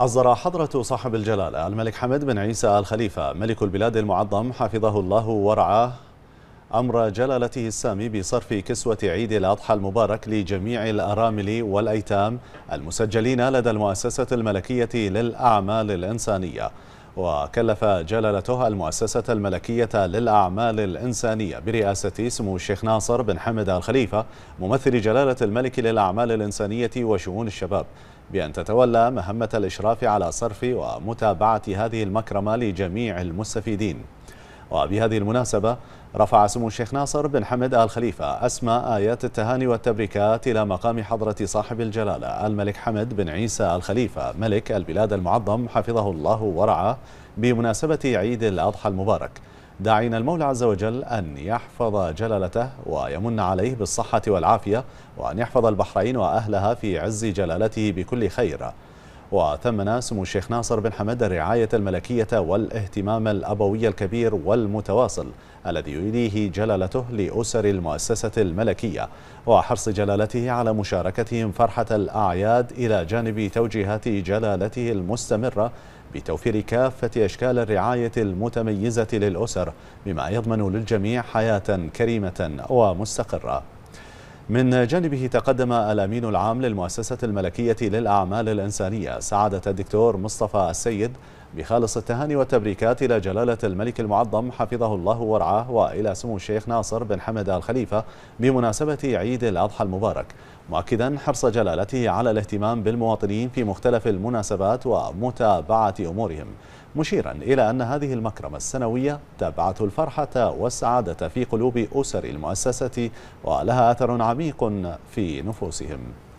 أصدر حضرة صاحب الجلالة الملك حمد بن عيسى الخليفة ملك البلاد المعظم حفظه الله ورعاه أمر جلالته السامي بصرف كسوة عيد الأضحى المبارك لجميع الأرامل والأيتام المسجلين لدى المؤسسة الملكية للأعمال الإنسانية وكلف جلالته المؤسسة الملكية للأعمال الإنسانية برئاسة سمو الشيخ ناصر بن حمد الخليفة ممثل جلالة الملك للأعمال الإنسانية وشؤون الشباب بأن تتولى مهمة الإشراف على صرف ومتابعة هذه المكرمة لجميع المستفيدين وبهذه المناسبة رفع سمو الشيخ ناصر بن حمد آل خليفة أسمى آيات التهاني والتبريكات إلى مقام حضرة صاحب الجلالة الملك حمد بن عيسى آل خليفة ملك البلاد المعظم حفظه الله ورعاه بمناسبة عيد الأضحى المبارك داعين المولى عز وجل أن يحفظ جلالته ويمن عليه بالصحة والعافية وأن يحفظ البحرين وأهلها في عز جلالته بكل خير وثمن سمو الشيخ ناصر بن حمد الرعاية الملكية والاهتمام الأبوي الكبير والمتواصل الذي يريده جلالته لأسر المؤسسة الملكية وحرص جلالته على مشاركتهم فرحة الأعياد إلى جانب توجيهات جلالته المستمرة بتوفير كافة أشكال الرعاية المتميزة للأسر بما يضمن للجميع حياة كريمة ومستقرة من جانبه تقدم الأمين العام للمؤسسة الملكية للأعمال الإنسانية سعادة الدكتور مصطفى السيد بخالص التهاني والتبريكات إلى جلالة الملك المعظم حفظه الله ورعاه وإلى سمو الشيخ ناصر بن حمد الخليفة بمناسبة عيد الأضحى المبارك مؤكدا حرص جلالته على الاهتمام بالمواطنين في مختلف المناسبات ومتابعة أمورهم مشيرا إلى أن هذه المكرمة السنوية تبعث الفرحة والسعادة في قلوب أسر المؤسسة ولها أثر عميق في نفوسهم